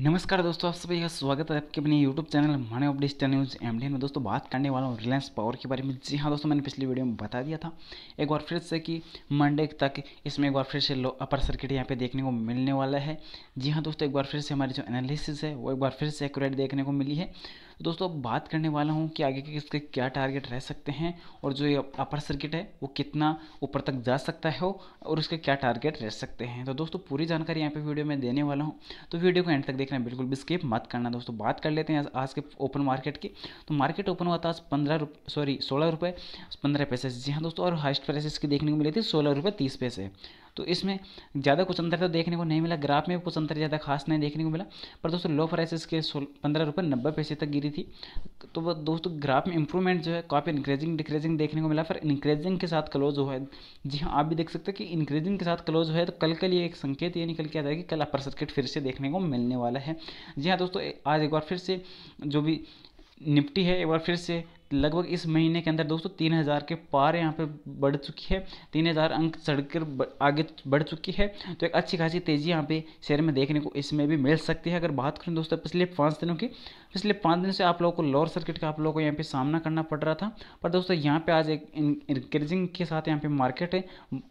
नमस्कार दोस्तों आप सभी का स्वागत है आपके अपने YouTube चैनल माने ऑफ डिजिटल न्यूज़ एम में दोस्तों बात करने वाला हूँ रिलायंस पावर के बारे में जी हाँ दोस्तों मैंने पिछली वीडियो में बता दिया था एक बार फिर से कि मंडे तक इसमें एक बार फिर से लो अपर सर्किट यहाँ पे देखने को मिलने वाला है जी हाँ दोस्तों एक बार फिर से हमारी जो एनालिसिस है वो एक बार फिर से एक्यूरेट देखने को मिली है तो दोस्तों अब बात करने वाला हूँ कि आगे के इसके क्या टारगेट रह सकते हैं और जो ये अपर सर्किट है वो कितना ऊपर तक जा सकता है और उसके क्या टारगेट रह सकते हैं तो दोस्तों पूरी जानकारी यहाँ पे वीडियो में देने वाला हूँ तो वीडियो को एंड तक देखना बिल्कुल भी स्केप मत करना दोस्तों बात कर लेते हैं आज के ओपन मार्केट की तो मार्केट ओपन हुआ था आज पंद्रह सॉरी सोलह रुपये पंद्रह पैसे जी हाँ दोस्तों और हाइस्ट प्राइस इसकी देखने को मिली थी सोलह रुपये तीस पैसे तो इसमें ज़्यादा कुछ अंतर तो देखने को नहीं मिला ग्राफ में कुछ अंतर ज़्यादा खास नहीं देखने को मिला पर दोस्तों लो प्राइसेस के पंद्रह रुपये नब्बे पैसे तक गिरी थी तो वो दोस्तों ग्राफ में इंप्रूवमेंट जो है काफ़ी इंक्रीजिंग डिक्रीजिंग देखने को मिला फिर इंक्रीजिंग के साथ क्लोज हुआ है जी हाँ आप भी देख सकते हैं कि इंक्रीजिंग के साथ क्लोज हुआ है तो कल के लिए एक संकेत ये निकल के आता है कि कल अपर सर्किट फिर से देखने को मिलने वाला है जी हाँ दोस्तों आज एक बार फिर से जो भी निपटी है एक बार फिर से लगभग इस महीने के अंदर दोस्तों तीन हज़ार के पार यहाँ पे बढ़ चुकी है तीन हज़ार अंक चढ़कर आगे बढ़ चुकी है तो एक अच्छी खासी तेज़ी यहाँ पे शेयर में देखने को इसमें भी मिल सकती है अगर बात करें दोस्तों पिछले पाँच दिनों की पिछले पाँच दिन से आप लोगों को लोअर सर्किट का आप लोगों को यहाँ पे सामना करना पड़ रहा था पर दोस्तों यहाँ पे आज एक इंक्रीजिंग के साथ यहाँ पे मार्केट है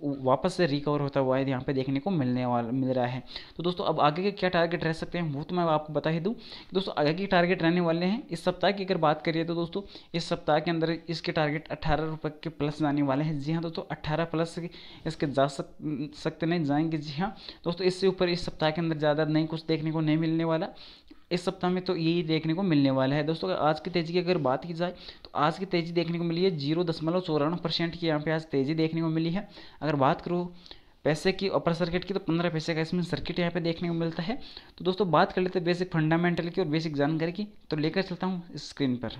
वापस से रिकवर होता हुआ है यहाँ पे देखने को मिलने वाला मिल रहा है तो दोस्तों अब आगे के क्या टारगेट रह सकते हैं वो तो मैं आपको बता ही दूँ दोस्तों आगे के टारगेट रहने वाले हैं इस सप्ताह की अगर बात करिए तो दोस्तों इस इस सप्ताह के अंदर इसके टारगेट अट्ठारह रुपये के प्लस जाने वाले हैं जी हाँ दोस्तों अट्ठारह प्लस इसके जा सक, सकते नहीं जाएंगे जी हाँ दोस्तों इससे ऊपर इस सप्ताह के अंदर ज़्यादा नहीं कुछ देखने को नहीं मिलने वाला इस सप्ताह में तो यही देखने को मिलने वाला है दोस्तों आज की तेज़ी की अगर बात की जाए तो आज की तेज़ी देखने को मिली है जीरो दशमलव चौरानवे परसेंट की यहाँ पे आज तेज़ी देखने को मिली है अगर बात करूँ पैसे की अपर सर्किट की तो पंद्रह पैसे का इसमें सर्किट यहाँ पे देखने को मिलता है तो दोस्तों बात कर लेते हैं बेसिक फंडामेंटल की और बेसिक जानकारी की तो लेकर चलता हूँ स्क्रीन पर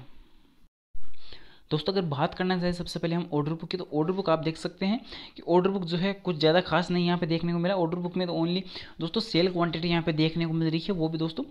दोस्तों अगर बात करना चाहिए सबसे पहले हम ऑर्डर बुक की तो ऑर्डर बुक आप देख सकते हैं कि ऑर्डर बुक जो है कुछ ज़्यादा खास नहीं यहाँ पे देखने को मिला ऑर्डर बुक में तो ओनली दोस्तों सेल क्वांटिटी यहाँ पे देखने को मिल रही है वो भी दोस्तों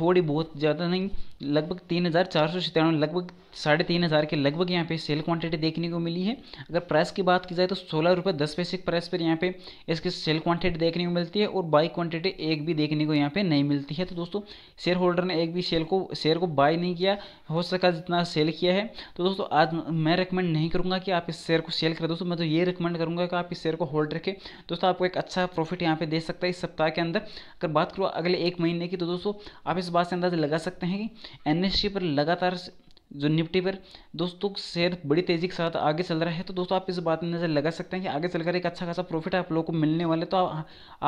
थोड़ी बहुत ज़्यादा नहीं लगभग तीन हज़ार चार सौ सितानवे लगभग साढ़े तीन हज़ार के लगभग यहाँ पे सेल क्वांटिटी देखने को मिली है अगर प्राइस की बात की जाए तो सोलह रुपये दस पैसे के प्राइस पर यहाँ पे इसकी सेल क्वांटिटी देखने को मिलती है और बाई क्वांटिटी एक भी देखने को यहाँ पे नहीं मिलती है तो दोस्तों शेयर होल्डर ने एक भी शेयर को शेयर को बाय नहीं किया हो सका जितना सेल किया है तो दोस्तों आज मैं रिकमेंड नहीं करूँगा कि आप इस शेयर को सेल करें दोस्तों मैं तो ये रिकमेंड करूँगा कि आप इस शेयर को होल्ड रखें दोस्तों आपको एक अच्छा प्रॉफिट यहाँ पर दे सकता है इस सप्ताह के अंदर अगर बात करो अगले एक महीने की तो दोस्तों आप इस बात से अंदाज़ लगा सकते हैं कि एन पर लगातार जो निफ्टी पर दोस्तों शेयर बड़ी तेज़ी के साथ आगे चल रहा है तो दोस्तों आप इस बात में नज़र लगा सकते हैं कि आगे चलकर एक अच्छा खासा प्रॉफिट आप लोगों को मिलने वाले तो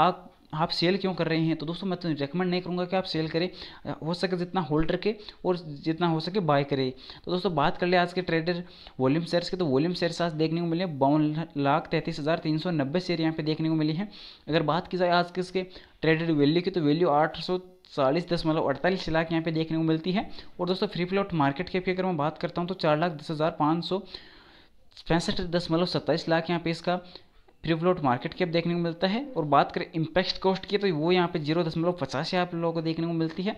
आप आप सेल क्यों कर रहे हैं तो दोस्तों मैं तो रिकमेंड नहीं करूँगा कि आप सेल करें हो सके जितना होल्ड रखें और जितना हो सके बाय करें तो दोस्तों बात कर ले आज के ट्रेडर वॉल्यूम शेयर्स के तो वॉल्यूम शेयर्स आज देखने को मिले बावन लाख तैंतीस हज़ार तीन सौ नब्बे शेयर यहाँ पे देखने को मिली है अगर बात की जाए आज के इसके ट्रेडर वैल्यू की तो वैल्यू आठ सौ चालीस दशमलव अड़तालीस लाख यहाँ पर देखने को मिलती है और दोस्तों फ्री फ्लोट मार्केट के अगर मैं बात करता हूँ तो चार लाख दस हज़ार पाँच सौ पैंसठ दशमलव सत्ताईस लाख यहाँ पे इसका फ्री फ्लोट मार्केट कैप देखने को मिलता है और बात करें इम्पैक्ट कॉस्ट की तो वो यहाँ पे जीरो दशमलव पचास है आप लोगों को देखने को मिलती है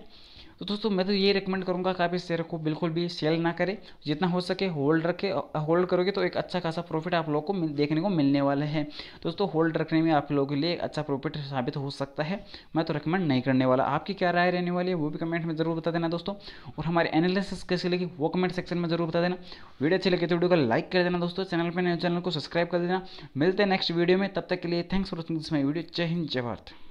तो दोस्तों मैं तो ये रिकमेंड करूँगा कि आप इस शेयर को बिल्कुल भी सेल ना करें जितना हो सके होल्ड रखें होल्ड करोगे तो एक अच्छा खासा प्रॉफिट आप लोग को देखने को मिलने वाला है दोस्तों होल्ड रखने में आप लोगों के लिए एक अच्छा प्रॉफिट साबित हो सकता है मैं तो रिकमेंड नहीं करने वाला आपकी क्या राय रहने वाली है वो भी कमेंट में ज़रूर बता देना दोस्तों और हमारे एनालिसिस कैसी लगी वो कमेंट सेक्शन में ज़रूर बता देना वीडियो अच्छी लगी तो वीडियो को लाइक कर देना दोस्तों चैनल पर नए चैनल को सब्सक्राइब कर देना मिलते हैं नेक्स्ट वीडियो में तब तक के लिए thanks for watching this my video जय हिंद जय भारत